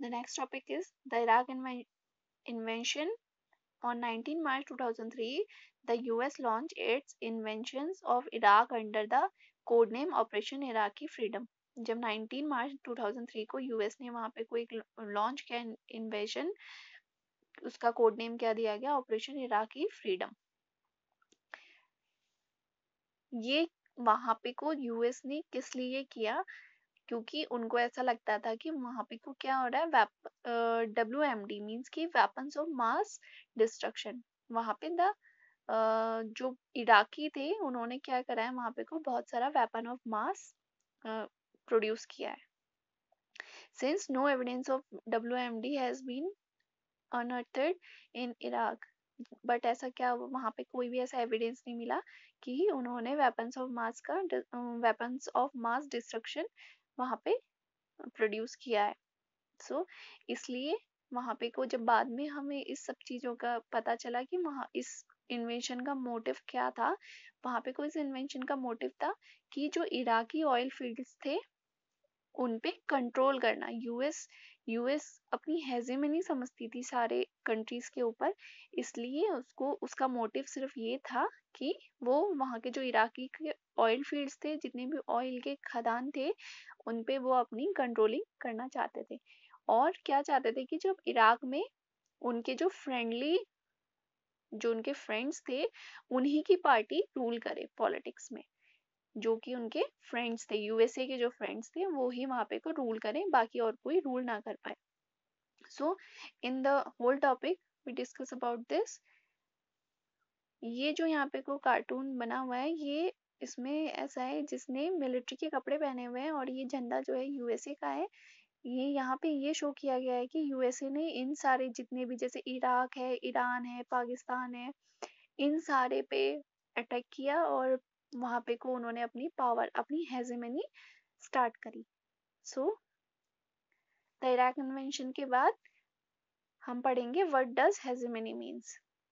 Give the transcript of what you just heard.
The next topic is the Iraq Inven invention. On 19 March 2003, the US launched its inventions of Iraq under the code name Operation Iraqi Freedom. जब 19 मार्च 2003 को US ने वहां पे कोई launch किया invasion उसका code name क्या दिया गया ऑपरेशन इराकी फ्रीडम ये वहां पे को यूएस ने किस लिए किया क्योंकि उनको ऐसा लगता था कि वहां पे को तो क्या हो रहा है डब्ल्यू एम डी मीन्स की वेपन्स ऑफ मास डिस्ट्रक्शन वहां पे द जो इराकी थे उन्होंने क्या करा है वहां पे को बहुत सारा वेपन ऑफ मास प्रोड्यूस किया है since no evidence of W M D has been unearthed in Iraq but ऐसा क्या वहाँ पे कोई भी ऐसा एविडेंस नहीं मिला कि उन्होंने वेपन्स ऑफ मास का वेपन्स ऑफ मास डिस्ट्रक्शन वहाँ पे प्रोड्यूस किया है सो so, इसलिए वहाँ पे को जब बाद में हमें इस सब चीज़ों का पता चला कि वहाँ इस इन्वेंशन का मोटिव क्या था वहाँ पे को इस इन्वेंशन का मोटिव था कि जो इराकी ऑयल फील्ड्स थे उन पे कंट्रोल करना यूएस यूएस अपनी हैजे में नहीं समझती थी सारे कंट्रीज के ऊपर इसलिए उसको उसका मोटिव सिर्फ ये था कि वो वहाँ के जो इराकी के ऑयल फील्ड्स थे जितने भी ऑयल के खदान थे उन पे वो अपनी कंट्रोलिंग करना चाहते थे और क्या चाहते थे कि जब इराक में उनके जो फ्रेंडली जो उनके फ्रेंड्स थे उन्हीं की पार्टी रूल करे पॉलिटिक्स में जो कि उनके फ्रेंड्स थे यूएसए के जो फ्रेंड्स थे वो ही वहाँ पे को रूल करें बाकी और कोई रूल ना कर पाए so in the whole topic we discuss about this ये जो यहाँ पे को कार्टून बना हुआ है ये इसमें ऐसा है जिसने मिलिट्री के कपड़े पहने हुए हैं और ये झंडा जो है यूएसए का है ये यहाँ पे ये शो किया गया है कि यूएसए ने इन सारे जितने भी जैसे इराक है ईरान है पाकिस्तान है इन सारे पे अटैक किया और वहां पे को उन्होंने अपनी पावर अपनी हेजेमनी स्टार्ट करी सो द इराक कन्वेंशन के बाद हम पढ़ेंगे व्हाट डज हेजेमनी मीन्स